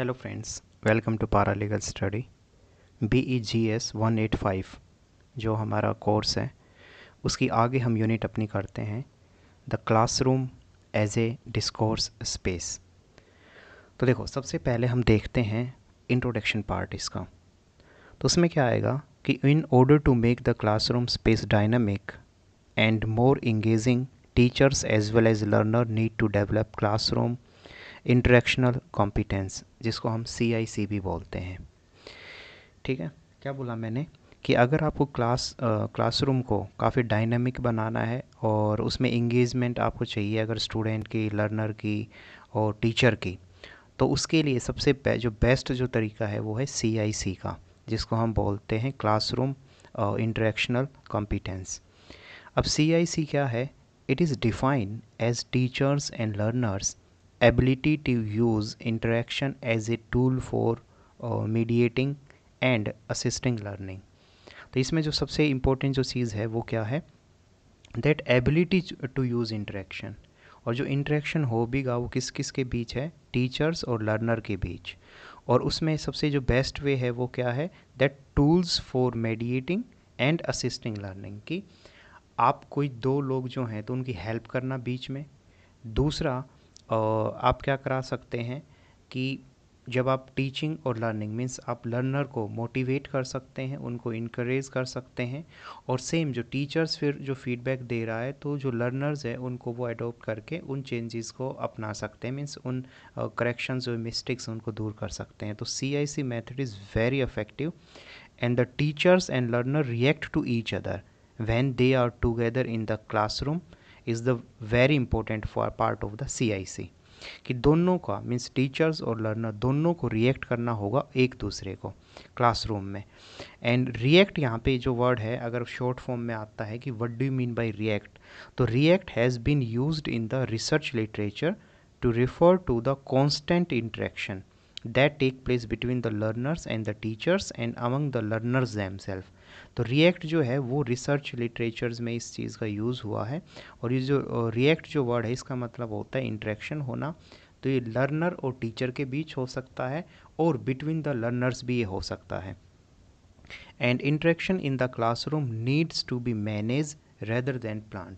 hello friends welcome to paralegal study B E G S one eight five जो हमारा course है उसकी आगे हम यूनिट अपनी करते हैं the classroom as a discourse space तो देखो सबसे पहले हम देखते हैं इंट्रोडक्शन पार्ट इसका तो उसमें क्या आएगा कि in order to make the classroom space dynamic and more engaging teachers as well as learner need to develop classroom interactional competence जिसको हम सी भी बोलते हैं ठीक है क्या बोला मैंने कि अगर आपको क्लास क्लासरूम को काफ़ी डायनामिक बनाना है और उसमें इंगेजमेंट आपको चाहिए अगर स्टूडेंट की लर्नर की और टीचर की तो उसके लिए सबसे बे, जो बेस्ट जो तरीका है वो है सी का जिसको हम बोलते हैं क्लासरूम इंटरेक्शनल कॉम्पिटेंस अब सी क्या है it is defined as teachers and learners ability to use interaction as a tool for mediating and assisting learning तो इसमें जो सबसे इम्पोर्टेंट जो चीज़ है वो क्या है that ability to use interaction और जो इंटरेक्शन हो भी गा वो किस किस के बीच है टीचर्स और लर्नर के बीच और उसमें सबसे जो बेस्ट वे है वो क्या है that tools for mediating and assisting learning की आप कोई दो लोग जो हैं तो उनकी हेल्प करना बीच में दूसरा आप क्या करा सकते हैं कि जब आप टीचिंग और लर्निंग मीन्स आप लर्नर को मोटिवेट कर सकते हैं उनको इनक्रेज कर सकते हैं और सेम जो टीचर्स फिर जो फीडबैक दे रहा है तो जो लर्नर्स हैं उनको वो अडोप्ट करके उन चेंजेस को अपना सकते हैं मीन्स उन करेक्शन जो मिस्टेक्स उनको दूर कर सकते हैं तो C I C method is very effective and the teachers and learner react to each other when they are together in the classroom is the very important for part of the C कि दोनों का means teachers और learner दोनों को react करना होगा एक दूसरे को क्लासरूम में एंड रिएक्ट यहाँ पे जो वर्ड है अगर शॉर्ट फॉर्म में आता है कि what do you mean by react तो react has been used in the research literature to refer to the constant interaction that take place between the learners and the teachers and among the learners themselves तो react जो है वो research literatures में इस चीज़ का use हुआ है और ये जो रिएक्ट जो वर्ड है इसका मतलब होता है इंट्रैक्शन होना तो ये लर्नर और टीचर के बीच हो सकता है और बिटवीन द लर्नर्स भी ये हो सकता है and interaction in the classroom needs to be manage rather than plan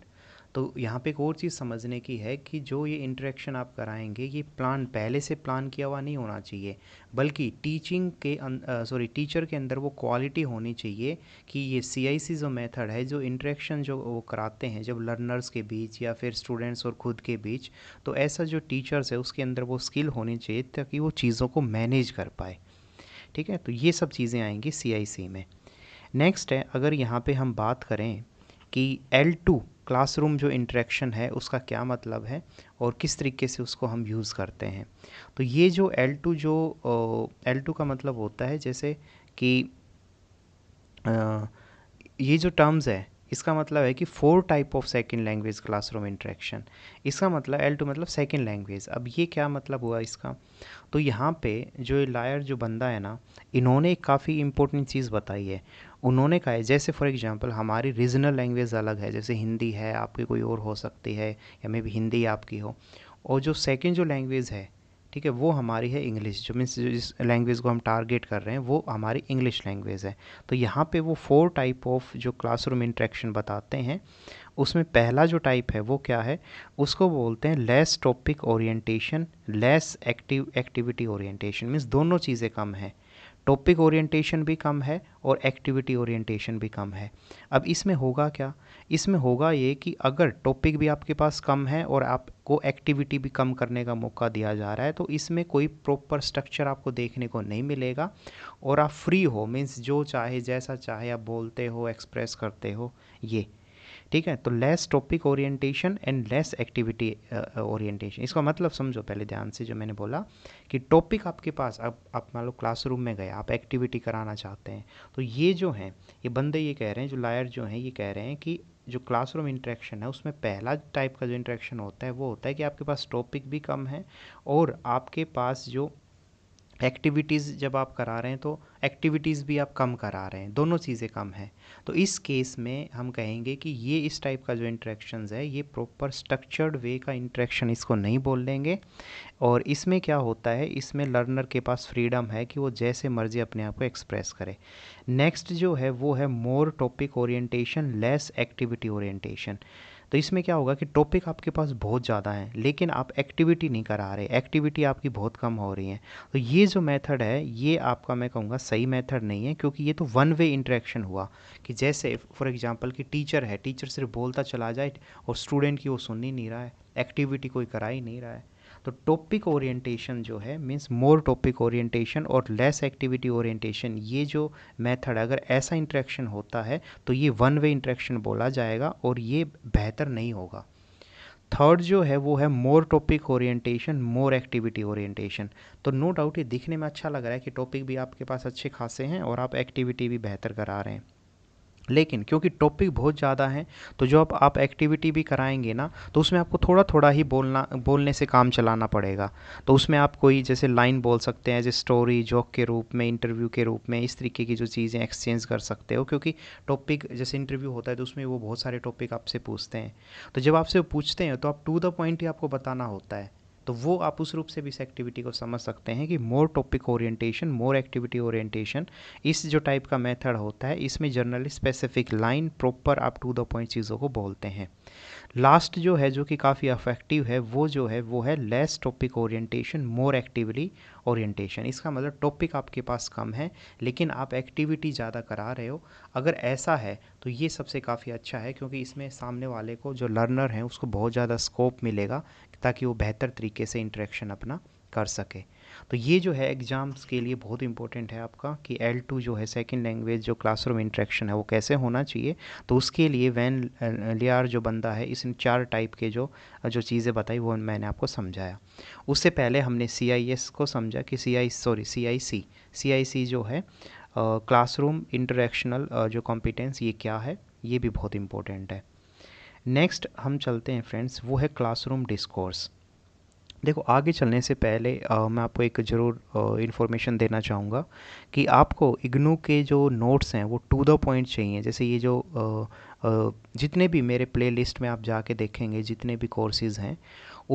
तो यहाँ पे एक और चीज़ समझने की है कि जो ये इंटरेक्शन आप कराएंगे ये प्लान पहले से प्लान किया हुआ नहीं होना चाहिए बल्कि टीचिंग के सॉरी अं, टीचर के अंदर वो क्वालिटी होनी चाहिए कि ये सी जो मेथड है जो इंटरेक्शन जो वो कराते हैं जब लर्नर्स के बीच या फिर स्टूडेंट्स और खुद के बीच तो ऐसा जो टीचर्स है उसके अंदर वो स्किल होनी चाहिए ताकि वो चीज़ों को मैनेज कर पाए ठीक है तो ये सब चीज़ें आएंगी सी में नेक्स्ट है अगर यहाँ पर हम बात करें कि एल टू क्लासरूम जो इंट्रैक्शन है उसका क्या मतलब है और किस तरीके से उसको हम यूज़ करते हैं तो ये जो L2 जो L2 का मतलब होता है जैसे कि ये जो टर्म्स है इसका मतलब है कि four type of second language classroom interaction इसका मतलब एल टू मतलब सेकेंड लैंग्वेज अब ये क्या मतलब हुआ इसका तो यहाँ पे जो लायर जो बंदा है ना इन्होंने काफ़ी इंपॉर्टेंट चीज़ बताई है उन्होंने कहा है जैसे फॉर एग्जांपल हमारी रीजनल लैंग्वेज अलग है जैसे हिंदी है आपकी कोई और हो सकती है या मे बी हिंदी आपकी हो और जो सेकेंड जो लैंग्वेज है ठीक है वो हमारी है इंग्लिश जो मीन्स जिस लैंग्वेज को हम टारगेट कर रहे हैं वो हमारी इंग्लिश लैंग्वेज है तो यहाँ पे वो फोर टाइप ऑफ जो क्लासरूम इंट्रैक्शन बताते हैं उसमें पहला जो टाइप है वो क्या है उसको बोलते हैं less topic orientation less active activity orientation means दोनों चीज़ें कम हैं टॉपिक ओरिएंटेशन भी कम है और एक्टिविटी ओरिएंटेशन भी कम है अब इसमें होगा क्या इसमें होगा ये कि अगर टॉपिक भी आपके पास कम है और आपको एक्टिविटी भी कम करने का मौका दिया जा रहा है तो इसमें कोई प्रॉपर स्ट्रक्चर आपको देखने को नहीं मिलेगा और आप फ्री हो मीन्स जो चाहे जैसा चाहे आप बोलते हो एक्सप्रेस करते हो ये ठीक है तो less topic orientation and less activity orientation इसका मतलब समझो पहले ध्यान से जो मैंने बोला कि टॉपिक आपके पास अब आप मान लो क्लासरूम में गए आप एक्टिविटी कराना चाहते हैं तो ये जो हैं ये बंदे ये कह रहे हैं जो लायर जो हैं ये कह रहे हैं कि जो क्लासरूम इंट्रैक्शन है उसमें पहला टाइप का जो इंट्रैक्शन होता है वो होता है कि आपके पास टॉपिक भी कम है और आपके पास जो एक्टिविटीज़ जब आप करा रहे हैं तो एक्टिविटीज़ भी आप कम करा रहे हैं दोनों चीज़ें कम हैं तो इस केस में हम कहेंगे कि ये इस टाइप का जो इंट्रैक्शन है ये प्रॉपर स्ट्रक्चर्ड वे का इंट्रैक्शन इसको नहीं बोल लेंगे और इसमें क्या होता है इसमें लर्नर के पास फ्रीडम है कि वो जैसे मर्जी अपने आप को एक्सप्रेस करे नेक्स्ट जो है वो है more topic orientation less activity orientation तो इसमें क्या होगा कि टॉपिक आपके पास बहुत ज़्यादा है लेकिन आप एक्टिविटी नहीं करा रहे एक्टिविटी आपकी बहुत कम हो रही है तो ये जो मेथड है ये आपका मैं कहूँगा सही मेथड नहीं है क्योंकि ये तो वन वे इंट्रैक्शन हुआ कि जैसे फॉर एग्जाम्पल कि टीचर है टीचर सिर्फ बोलता चला जाए और स्टूडेंट की वो सुन ही नहीं रहा है एक्टिविटी कोई करा ही नहीं रहा है तो टॉपिक ओरिएंटेशन जो है मीन्स मोर टॉपिक ओरिएंटेशन और लेस एक्टिविटी ओरिएंटेशन ये जो मेथड अगर ऐसा इंट्रैक्शन होता है तो ये वन वे इंट्रैक्शन बोला जाएगा और ये बेहतर नहीं होगा थर्ड जो है वो है more topic orientation more activity orientation तो नो डाउट ये दिखने में अच्छा लग रहा है कि टॉपिक भी आपके पास अच्छे खासे हैं और आप एक्टिविटी भी बेहतर करा रहे हैं लेकिन क्योंकि टॉपिक बहुत ज़्यादा हैं तो जो आप आप एक्टिविटी भी कराएंगे ना तो उसमें आपको थोड़ा थोड़ा ही बोलना बोलने से काम चलाना पड़ेगा तो उसमें आप कोई जैसे लाइन बोल सकते हैं जैसे स्टोरी जॉक के रूप में इंटरव्यू के रूप में इस तरीके की जो चीज़ें एक्सचेंज कर सकते हो क्योंकि टॉपिक जैसे इंटरव्यू होता है तो उसमें वो बहुत सारे टॉपिक आपसे पूछते हैं तो जब आपसे पूछते हैं तो आप टू द पॉइंट ही आपको बताना होता है तो वो आप उस रूप से भी इस एक्टिविटी को समझ सकते हैं कि more topic orientation more activity orientation इस जो टाइप का मेथड होता है इसमें जर्नली स्पेसिफिक लाइन प्रॉपर आप टू द पॉइंट चीज़ों को बोलते हैं लास्ट जो है जो कि काफ़ी अफेक्टिव है वो जो है वो है less topic orientation more actively orientation इसका मतलब टॉपिक आपके पास कम है लेकिन आप एक्टिविटी ज़्यादा करा रहे हो अगर ऐसा है तो ये सबसे काफ़ी अच्छा है क्योंकि इसमें सामने वाले को जो लर्नर हैं उसको बहुत ज़्यादा स्कोप मिलेगा ताकि वो बेहतर तरीके से इंट्रैक्शन अपना कर सके तो ये जो है एग्ज़ाम्स के लिए बहुत इंपॉर्टेंट है आपका कि एल टू जो है सेकेंड लैंग्वेज जो क्लासरूम इंट्रैक्शन है वो कैसे होना चाहिए तो उसके लिए वैन लियार जो बंदा है इसने चार टाइप के जो जो चीज़ें बताई वो मैंने आपको समझाया उससे पहले हमने सी आई एस को समझा कि सी आई sorry C I C C I सी जो है क्लासरूम इंटरेक्शनल जो कॉम्पिटेंस ये क्या है ये भी बहुत इंपॉर्टेंट है नेक्स्ट हम चलते हैं फ्रेंड्स वो है क्लासरूम डिस्कोर्स देखो आगे चलने से पहले आ, मैं आपको एक ज़रूर इन्फॉर्मेशन देना चाहूँगा कि आपको इग्नू के जो नोट्स हैं वो टू द पॉइंट चाहिए जैसे ये जो आ, आ, जितने भी मेरे प्लेलिस्ट में आप जाके देखेंगे जितने भी कोर्सेज़ हैं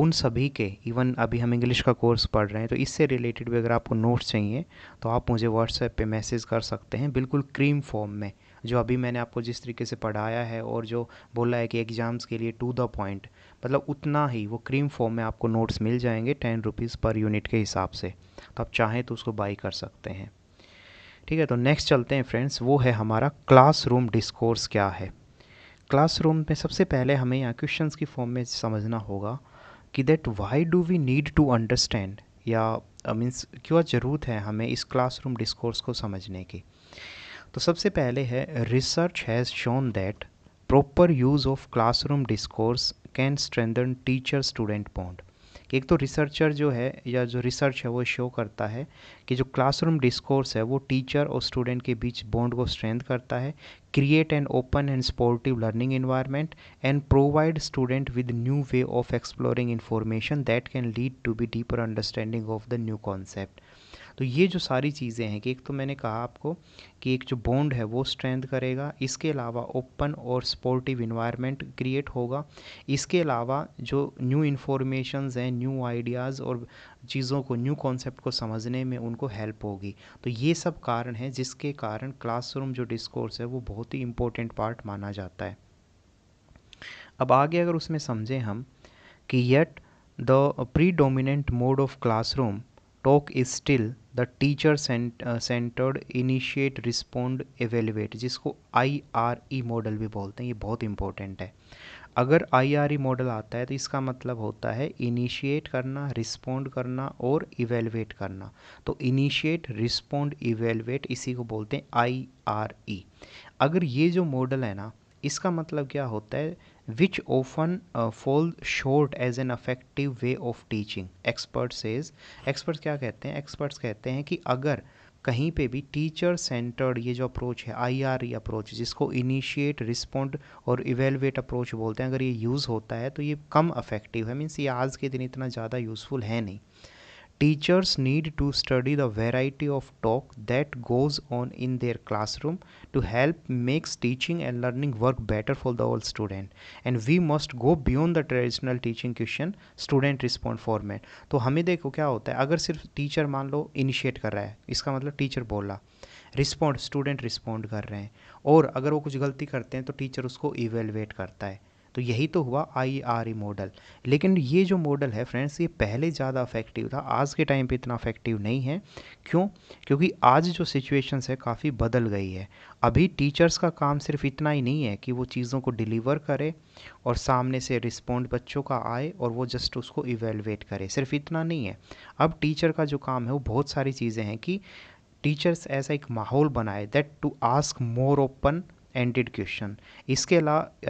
उन सभी के इवन अभी हम इंग्लिश का कोर्स पढ़ रहे हैं तो इससे रिलेटेड भी अगर आपको नोट्स चाहिए तो आप मुझे व्हाट्सएप पे मैसेज कर सकते हैं बिल्कुल क्रीम फॉर्म में जो अभी मैंने आपको जिस तरीके से पढ़ाया है और जो बोला है कि एग्ज़ाम्स के लिए टू द पॉइंट मतलब उतना ही वो क्रीम फॉर्म में आपको नोट्स मिल जाएंगे टेन रुपीज़ पर यूनिट के हिसाब से तो आप चाहें तो उसको बाई कर सकते हैं ठीक है तो नेक्स्ट चलते हैं फ्रेंड्स वो है हमारा क्लासरूम डिस्कोर्स क्या है क्लासरूम में सबसे पहले हमें यहाँ क्वेश्चंस की फॉर्म में समझना होगा कि that why do we need to understand या मीन्स क्यों ज़रूरत है हमें इस क्लासरूम डिस्कोर्स को समझने की तो सबसे पहले है research has shown that proper use of classroom discourse can strengthen teacher student bond एक तो रिसर्चर जो है या जो रिसर्च है वो शो करता है कि जो क्लासरूम डिस्कोर्स है वो टीचर और स्टूडेंट के बीच बॉन्ड को स्ट्रेंथ करता है create an open and supportive learning environment and provide student with new way of exploring information that can lead to be deeper understanding of the new concept तो ये जो सारी चीज़ें हैं कि एक तो मैंने कहा आपको कि एक जो बॉन्ड है वो स्ट्रेंथ करेगा इसके अलावा ओपन और सपोर्टिव इन्वायरमेंट क्रिएट होगा इसके अलावा जो न्यू इन्फॉर्मेशन हैं न्यू आइडियाज़ और चीज़ों को न्यू कॉन्सेप्ट को समझने में उनको हेल्प होगी तो ये सब कारण हैं जिसके कारण क्लासरूम जो डिस्कोर्स है वो बहुत ही इम्पोर्टेंट पार्ट माना जाता है अब आगे अगर उसमें समझें हम कि yet the predominant mode of classroom talk is still the teacher centred initiate respond evaluate जिसको आई आर ई मॉडल भी बोलते हैं ये बहुत इंपॉर्टेंट है अगर आई आर ई मॉडल आता है तो इसका मतलब होता है इनिशिएट करना रिस्पोंड करना और इवेलुएट करना तो इनिशिएट रिस्पोंड इवेलुएट इसी को बोलते हैं आई आर ई अगर ये जो मॉडल है ना इसका मतलब क्या होता है which often uh, fall short as an effective way of teaching expert says experts क्या कहते हैं एक्सपर्ट्स कहते हैं कि अगर कहीं पे भी टीचर सेंटर्ड ये जो अप्रोच है आई आर ई अप्रोच जिसको इनिशिएट रिस्पोंड और इवेलुएट अप्रोच बोलते हैं अगर ये यूज़ होता है तो ये कम अफेक्टिव है मीन्स ये आज के दिन इतना ज़्यादा यूज़फुल है नहीं teachers need to study the variety of talk that goes on in their classroom to help makes teaching and learning work better for the all student and we must go beyond the traditional teaching question student respond format तो हमें देखो क्या होता है अगर सिर्फ teacher मान लो initiate कर रहा है इसका मतलब टीचर बोला रिस्पॉन्ड स्टूडेंट रिस्पॉन्ड कर रहे हैं और अगर वो कुछ गलती करते हैं तो टीचर उसको इवेलुएट करता है तो यही तो हुआ आई आर ई मॉडल लेकिन ये जो मॉडल है फ्रेंड्स ये पहले ज़्यादा अफेक्टिव था आज के टाइम पे इतना अफेक्टिव नहीं है क्यों क्योंकि आज जो सिचुएशंस है काफ़ी बदल गई है अभी टीचर्स का काम सिर्फ इतना ही नहीं है कि वो चीज़ों को डिलीवर करे और सामने से रिस्पॉन्ड बच्चों का आए और वो जस्ट उसको इवेलुएट करे सिर्फ इतना नहीं है अब टीचर का जो काम है वो बहुत सारी चीज़ें हैं कि टीचर्स ऐसा एक माहौल बनाए that to ask more open ended question इसके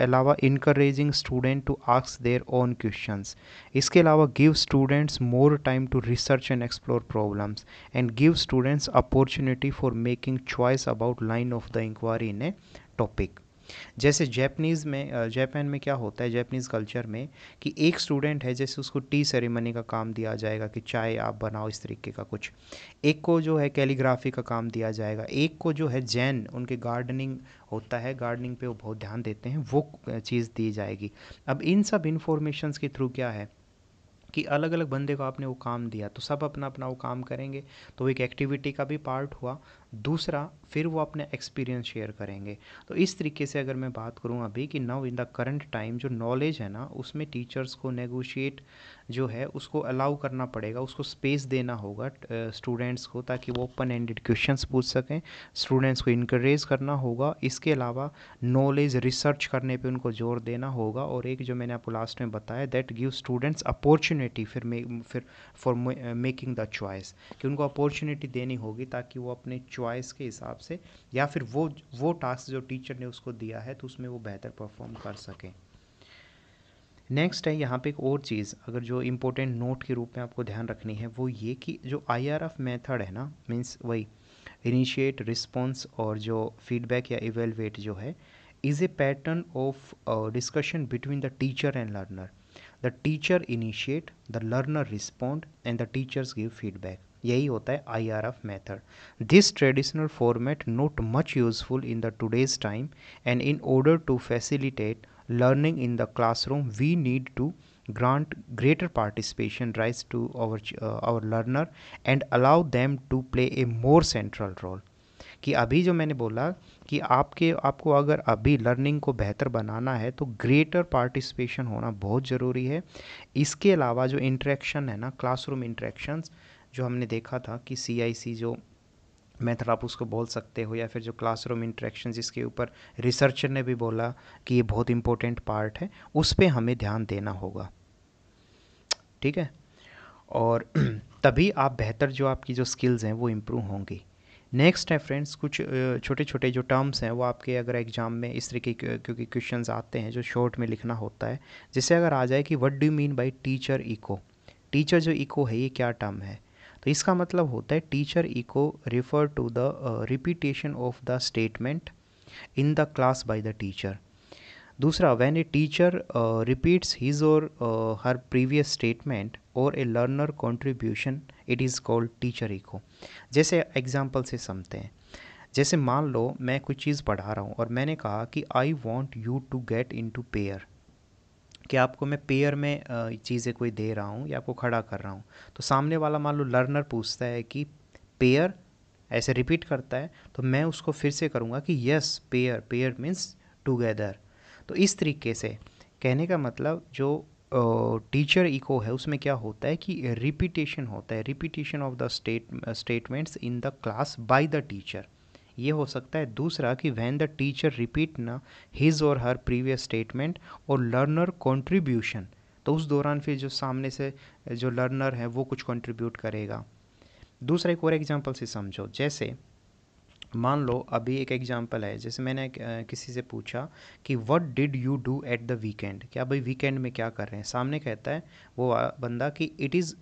अलावा increasing student to ask their own questions इसके अलावा give students more time to research and explore problems and give students opportunity for making choice about line of the inquiry in a topic जैसे Japanese में Japan में क्या होता है Japanese culture में कि एक स्टूडेंट है जैसे उसको टी सेरेमनी का काम दिया जाएगा कि चाय आप बनाओ इस तरीके का कुछ एक को जो है कैलीग्राफी का काम दिया जाएगा एक को जो है जैन उनके गार्डनिंग होता है गार्डनिंग पे वो बहुत ध्यान देते हैं वो चीज़ दी जाएगी अब इन सब इन्फॉर्मेशन के थ्रू क्या है कि अलग अलग बंदे को आपने वो काम दिया तो सब अपना अपना वो काम करेंगे तो एक एक्टिविटी का भी पार्ट हुआ दूसरा फिर वो अपने एक्सपीरियंस शेयर करेंगे तो इस तरीके से अगर मैं बात करूँ अभी कि now in the current time जो नॉलेज है ना उसमें टीचर्स को नेगोशिएट जो है उसको अलाउ करना पड़ेगा उसको स्पेस देना होगा स्टूडेंट्स को ताकि वो ओपन एंडेड क्वेश्चन पूछ सकें स्टूडेंट्स को इनक्रेज करना होगा इसके अलावा नॉलेज रिसर्च करने पर उनको जोर देना होगा और एक जो मैंने आपको लास्ट में बताया दैट गिव स्टूडेंट्स अपॉर्चुनिटी फिर फिर फॉर मेकिंग द चॉइस कि उनको अपॉर्चुनिटी देनी होगी ताकि वो अपने चॉइस के हिसाब से या फिर वो वो टास्क जो टीचर ने उसको दिया है तो उसमें वो बेहतर परफॉर्म कर सकें नेक्स्ट है यहाँ पे एक और चीज़ अगर जो इम्पोर्टेंट नोट के रूप में आपको ध्यान रखनी है वो ये कि जो आईआरएफ मेथड है ना मींस वही इनिशिएट रिस्पॉन्स और जो फीडबैक या इवेलवेट जो है is a pattern of discussion between the teacher and learner the teacher initiate the learner respond and the teachers give feedback यही होता है I R F method this traditional format not much useful in the today's time and in order to facilitate learning in the classroom we need to grant greater participation rights to our our learner and allow them to play a more central role कि अभी जो मैंने बोला कि आपके आपको अगर अभी लर्निंग को बेहतर बनाना है तो ग्रेटर पार्टिसिपेशन होना बहुत ज़रूरी है इसके अलावा जो इंट्रैक्शन है ना क्लासरूम इंट्रैक्शंस जो हमने देखा था कि सी जो मेथड आप उसको बोल सकते हो या फिर जो क्लासरूम इंट्रैक्शन जिसके ऊपर रिसर्चर ने भी बोला कि ये बहुत इम्पोर्टेंट पार्ट है उस पर हमें ध्यान देना होगा ठीक है और तभी आप बेहतर जो आपकी जो स्किल्स हैं वो इम्प्रूव होंगी नेक्स्ट है फ्रेंड्स कुछ छोटे छोटे जो टर्म्स हैं वो आपके अगर एग्ज़ाम में इस तरीके क्योंकि क्वेश्चंस आते हैं जो शॉर्ट में लिखना होता है जिससे अगर आ जाए कि what do mean by teacher eco teacher जो इको है ये क्या टर्म है तो इसका मतलब होता है teacher echo refer to the repetition of the statement in the class by the teacher दूसरा when a teacher repeats his or her previous statement or a learner contribution it is called teacher echo जैसे example से समझते हैं जैसे मान लो मैं कुछ चीज़ पढ़ा रहा हूँ और मैंने कहा कि I want you to get into pair कि आपको मैं पेयर में चीज़ें कोई दे रहा हूँ या आपको खड़ा कर रहा हूँ तो सामने वाला मान लो लर्नर पूछता है कि पेयर ऐसे रिपीट करता है तो मैं उसको फिर से करूँगा कि yes pair pair means together तो इस तरीके से कहने का मतलब जो टीचर uh, इको है उसमें क्या होता है कि रिपीटेशन होता है repetition of the state statements in the class by the teacher ये हो सकता है दूसरा कि वैन द टीचर रिपीट न his or her previous statement or learner contribution तो उस दौरान फिर जो सामने से जो लर्नर है वो कुछ कॉन्ट्रीब्यूट करेगा दूसरा एक और एग्जाम्पल से समझो जैसे मान लो अभी एक एग्जाम्पल है जैसे मैंने किसी से पूछा कि what did you do at the weekend क्या भाई वीकेंड में क्या कर रहे हैं सामने कहता है वो बंदा कि it is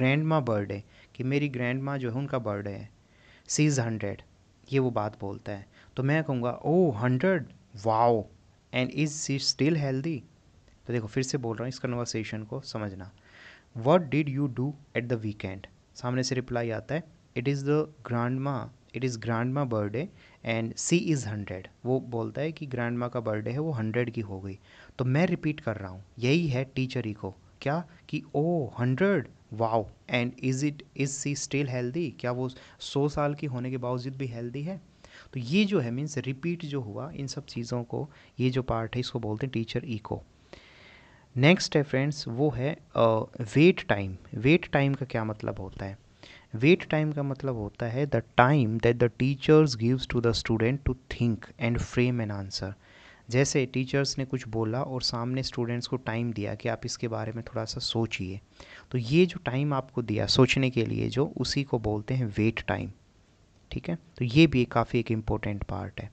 grandma birthday कि मेरी ग्रैंड माँ जो है उनका बर्थडे है सी इज़ हंड्रेड ये वो बात बोलता है तो मैं कहूँगा oh hundred wow and is she still healthy तो देखो फिर से बोल रहा हूँ इस कन्वर्सेशन को समझना what did you do at the weekend सामने से रिप्लाई आता है it is the grandma it is grandma birthday and she is hundred वो बोलता है कि ग्रांड माँ का बर्थडे है वो हंड्रेड की हो गई तो मैं रिपीट कर रहा हूँ यही है टीचर ही को क्या कि oh hundred wow and is it is she still healthy क्या वो सौ साल की होने के बावजूद भी हेल्दी है तो ये जो है मीन्स रिपीट जो हुआ इन सब चीज़ों को ये जो पार्ट है इसको बोलते हैं टीचर ईको नेक्स्ट है फ्रेंड्स वो है वेट टाइम वेट टाइम का क्या मतलब होता है वेट टाइम का मतलब होता है the time that the teachers gives to the student to think and frame an answer जैसे टीचर्स ने कुछ बोला और सामने स्टूडेंट्स को टाइम दिया कि आप इसके बारे में थोड़ा सा सोचिए तो ये जो टाइम आपको दिया सोचने के लिए जो उसी को बोलते हैं वेट टाइम ठीक है तो ये भी काफ़ी एक इम्पोर्टेंट पार्ट है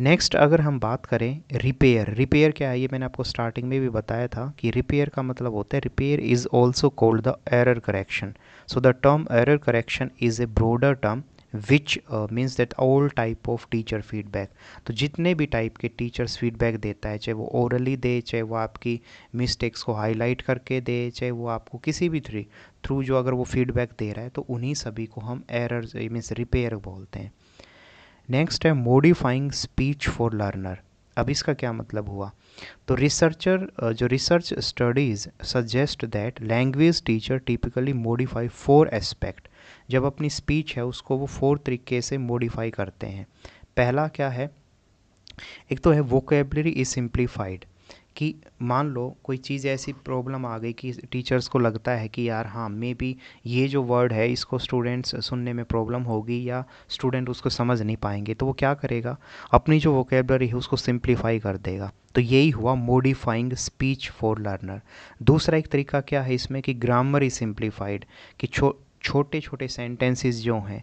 नेक्स्ट अगर हम बात करें रिपेयर रिपेयर क्या है ये मैंने आपको स्टार्टिंग में भी बताया था कि रिपेयर का मतलब होता है repair is also called the error correction so the term error correction is a broader term which means that all type of teacher feedback तो जितने भी टाइप के टीचर्स फीडबैक देता है चाहे वो ओरली दे चाहे वो आपकी मिस्टेक्स को हाईलाइट करके दे चाहे वो आपको किसी भी थ्री थ्रू जो अगर वो फीडबैक दे रहा है तो उन्हीं सभी को हम एरर मीन्स रिपेयर बोलते हैं नेक्स्ट है मोडिफाइंग स्पीच फॉर लर्नर अब इसका क्या मतलब हुआ तो रिसर्चर uh, जो research studies suggest that language teacher typically modify four aspect जब अपनी स्पीच है उसको वो फोर तरीके से मॉडिफाई करते हैं पहला क्या है एक तो है वोकेबलरी इज सिंप्लीफाइड कि मान लो कोई चीज़ ऐसी प्रॉब्लम आ गई कि टीचर्स को लगता है कि यार हाँ मे बी ये जो वर्ड है इसको स्टूडेंट्स सुनने में प्रॉब्लम होगी या स्टूडेंट उसको समझ नहीं पाएंगे तो वो क्या करेगा अपनी जो वोकेबलरी है उसको सिंप्लीफाई कर देगा तो यही हुआ मोडिफाइंग स्पीच फॉर लर्नर दूसरा एक तरीका क्या है इसमें कि ग्रामर इज सिंप्लीफाइड कि छो छोटे छोटे सेंटेंसेस जो हैं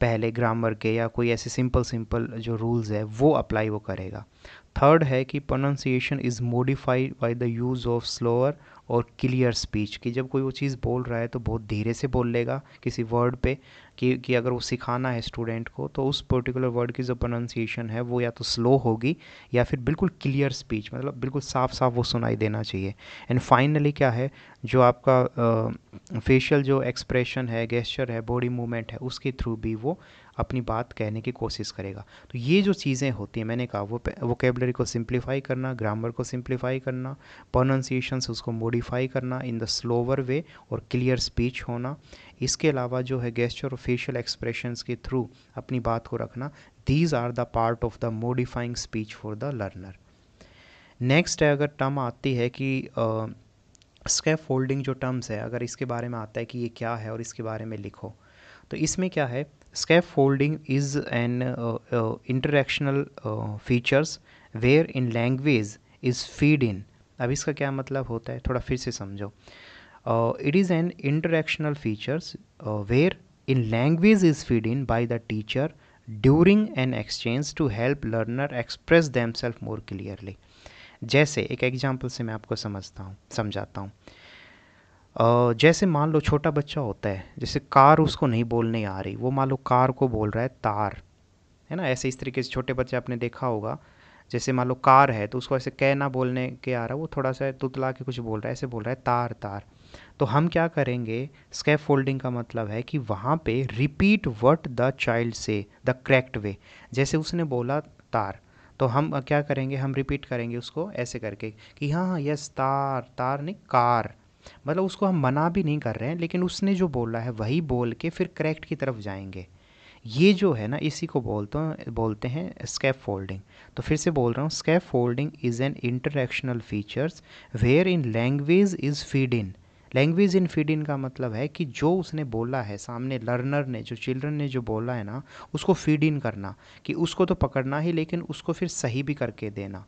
पहले ग्रामर के या कोई ऐसे सिंपल सिंपल जो रूल्स है वो अप्लाई वो करेगा थर्ड है कि pronunciation is modified by the use of slower और क्लियर स्पीच कि जब कोई वो चीज़ बोल रहा है तो बहुत धीरे से बोल लेगा किसी वर्ड पे कि कि अगर वो सिखाना है स्टूडेंट को तो उस पर्टिकुलर वर्ड की जो प्रोनाउंसिएशन है वो या तो स्लो होगी या फिर बिल्कुल क्लियर स्पीच मतलब बिल्कुल साफ साफ वो सुनाई देना चाहिए एंड फाइनली क्या है जो आपका फेशियल जो एक्सप्रेशन है गेस्चर है बॉडी मूवमेंट है उसके थ्रू भी वो अपनी बात कहने की कोशिश करेगा तो ये जो चीज़ें होती हैं मैंने कहा वो वोकेबलरी को सिंप्लीफाई करना ग्रामर को सिंप्लीफाई करना प्रोनाउंसिएशन उसको मॉडिफाई करना इन द स्लोवर वे और क्लियर स्पीच होना इसके अलावा जो है गेस्चर और फेशियल एक्सप्रेशंस के थ्रू अपनी बात को रखना these are the part of the modifying speech for the learner next है अगर टर्म आती है कि स्कैफ फोल्डिंग जो टर्म्स है अगर इसके बारे में आता है कि ये क्या है और इसके बारे में लिखो तो इसमें क्या है scaffolding is an uh, uh, interactional uh, features where in language is feed in अब इसका क्या मतलब होता है थोड़ा फिर से समझो it is an interactional features where in language is feed in by the teacher during an exchange to help learner express them self more clearly जैसे एक एग्जाम्पल से मैं आपको समझता हूँ समझाता हूँ जैसे मान लो छोटा बच्चा होता है जैसे कार उसको नहीं बोलने आ रही वो मान लो कार को बोल रहा है तार है ना ऐसे इस तरीके से छोटे बच्चे आपने देखा होगा जैसे मान लो कार है तो उसको ऐसे कह ना बोलने के आ रहा वो थोड़ा सा तुतला के कुछ बोल रहा है ऐसे बोल रहा है तार तार तो हम क्या करेंगे स्कैप फोल्डिंग का मतलब है कि वहाँ पे repeat what the child say the correct way जैसे उसने बोला तार तो हम क्या करेंगे हम रिपीट करेंगे उसको ऐसे करके कि हाँ हाँ यस तार तार नहीं कार मतलब उसको हम मना भी नहीं कर रहे हैं लेकिन उसने जो बोला है वही बोल के फिर करेक्ट की तरफ जाएंगे ये जो है ना इसी को बोलते हैं बोलते हैं स्कैप फोल्डिंग तो फिर से बोल रहा हूँ scaffolding is an interactional features where in language is feed in language in feed in का मतलब है कि जो उसने बोला है सामने लर्नर ने जो चिल्ड्रन ने जो बोला है ना उसको फीड इन करना कि उसको तो पकड़ना ही लेकिन उसको फिर सही भी करके देना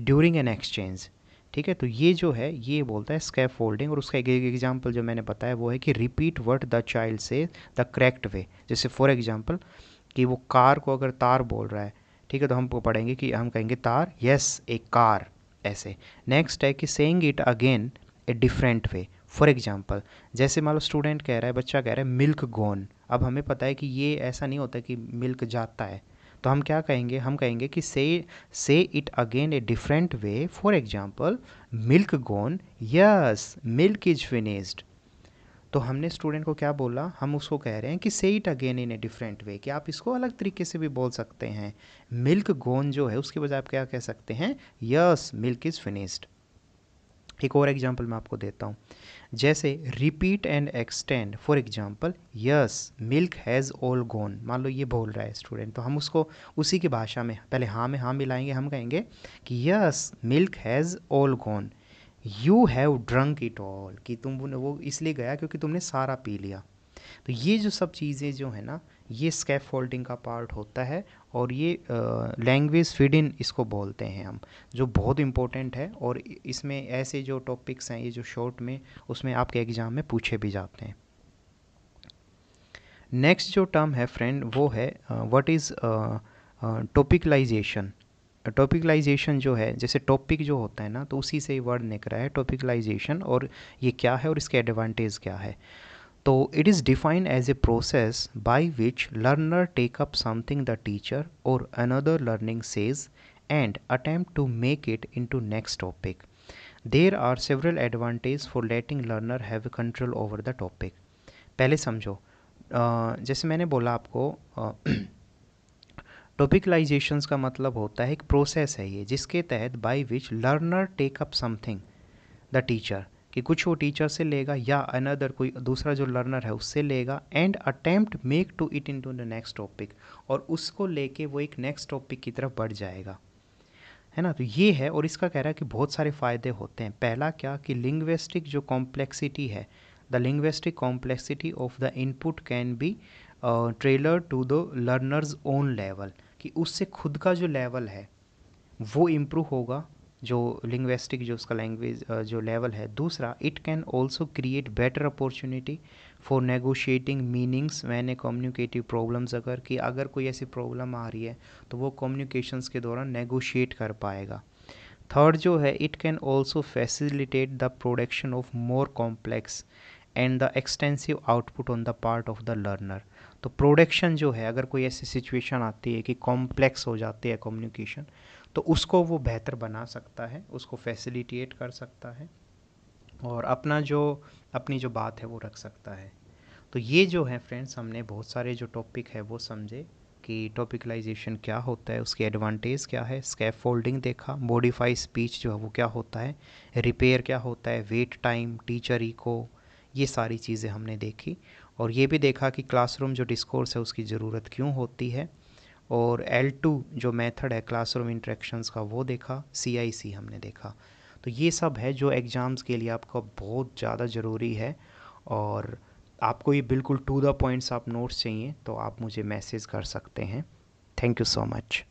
ड्यूरिंग एन एक्सचेंज ठीक है तो ये जो है ये बोलता है स्कैप फोल्डिंग और उसका एक एग्जाम्पल जो मैंने बताया वो है कि repeat what the child say the correct way जैसे फॉर एग्जाम्पल कि वो कार को अगर तार बोल रहा है ठीक है तो हम पढ़ेंगे कि हम कहेंगे तार यस ए कार ऐसे नेक्स्ट है कि saying it again a different way for example जैसे मान लो स्टूडेंट कह रहा है बच्चा कह रहा है मिल्क गोन अब हमें पता है कि ये ऐसा नहीं होता कि मिल्क जाता है तो हम क्या कहेंगे हम कहेंगे कि say say it again a different way for example milk gone yes milk is finished तो हमने स्टूडेंट को क्या बोला हम उसको कह रहे हैं कि say it again in a different way कि आप इसको अलग तरीके से भी बोल सकते हैं मिल्क गोन जो है उसके बजाय आप क्या कह सकते हैं यस मिल्क इज़ फिनिस्ड एक और एग्जाम्पल मैं आपको देता हूँ जैसे repeat and extend for example yes milk has all gone मान लो ये बोल रहा है स्टूडेंट तो हम उसको उसी की भाषा में पहले हाँ में हाँ मिलाएंगे हम कहेंगे कि yes milk has all gone you have drunk it all कि तुम वो इसलिए गया क्योंकि तुमने सारा पी लिया तो ये जो सब चीज़ें जो है ना ये स्कैफ फोल्डिंग का पार्ट होता है और ये लैंग्वेज फिड इन इसको बोलते हैं हम जो बहुत इम्पोर्टेंट है और इसमें ऐसे जो टॉपिक्स हैं ये जो शॉर्ट में उसमें आपके एग्ज़ाम में पूछे भी जाते हैं नेक्स्ट जो टर्म है फ्रेंड वो है व्हाट इज़ टॉपिकलाइजेशन टॉपिकलाइजेशन जो है जैसे टॉपिक जो होता है ना तो उसी से वर्ड निकला है टॉपिकलाइजेशन और ये क्या है और इसके एडवांटेज क्या है तो it is defined as a process by which learner take up something the teacher or another learning says and attempt to make it in to next topic there are several advantage for letting learner have control over the topic पहले समझो जैसे मैंने बोला आपको टॉपिकलाइजेशंस का मतलब होता है एक प्रोसेस है ये जिसके तहत by which learner take up something the teacher कि कुछ वो टीचर से लेगा या अनदर कोई दूसरा जो लर्नर है उससे लेगा and attempt make to it in to the next topic और उसको लेके वो एक नेक्स्ट टॉपिक की तरफ बढ़ जाएगा है ना तो ये है और इसका कह रहा है कि बहुत सारे फ़ायदे होते हैं पहला क्या कि लिंग्वेस्टिक जो कॉम्प्लेक्सिटी है the linguistic complexity of the input can be trailer to the learners own level कि उससे खुद का जो लेवल है वो इम्प्रूव होगा जो लिंग्वेस्टिक जो उसका लैंग्वेज जो लेवल है दूसरा it can also create better opportunity for negotiating meanings a communicative problems अगर कि अगर कोई ऐसी प्रॉब्लम आ रही है तो वो कम्युनिकेशंस के दौरान नेगोशिएट कर पाएगा थर्ड जो है it can also facilitate the production of more complex and the extensive output on the part of the learner तो प्रोडक्शन जो है अगर कोई ऐसी सिचुएशन आती है कि कॉम्प्लेक्स हो जाती है कम्युनिकेशन तो उसको वो बेहतर बना सकता है उसको फैसिलिटेट कर सकता है और अपना जो अपनी जो बात है वो रख सकता है तो ये जो है फ्रेंड्स हमने बहुत सारे जो टॉपिक है वो समझे कि टॉपिकलाइजेशन क्या होता है उसके एडवांटेज क्या है स्कैप फोल्डिंग देखा मॉडिफाई स्पीच जो है वो क्या होता है रिपेयर क्या होता है वेट टाइम टीचर इको ये सारी चीज़ें हमने देखी और ये भी देखा कि क्लासरूम जो डिस्कोर्स है उसकी ज़रूरत क्यों होती है और एल टू जो मेथड है क्लासरूम इंट्रैक्शंस का वो देखा सी आई सी हमने देखा तो ये सब है जो एग्ज़ाम्स के लिए आपका बहुत ज़्यादा ज़रूरी है और आपको ये बिल्कुल टू द पॉइंट्स आप नोट्स चाहिए तो आप मुझे मैसेज कर सकते हैं थैंक यू सो मच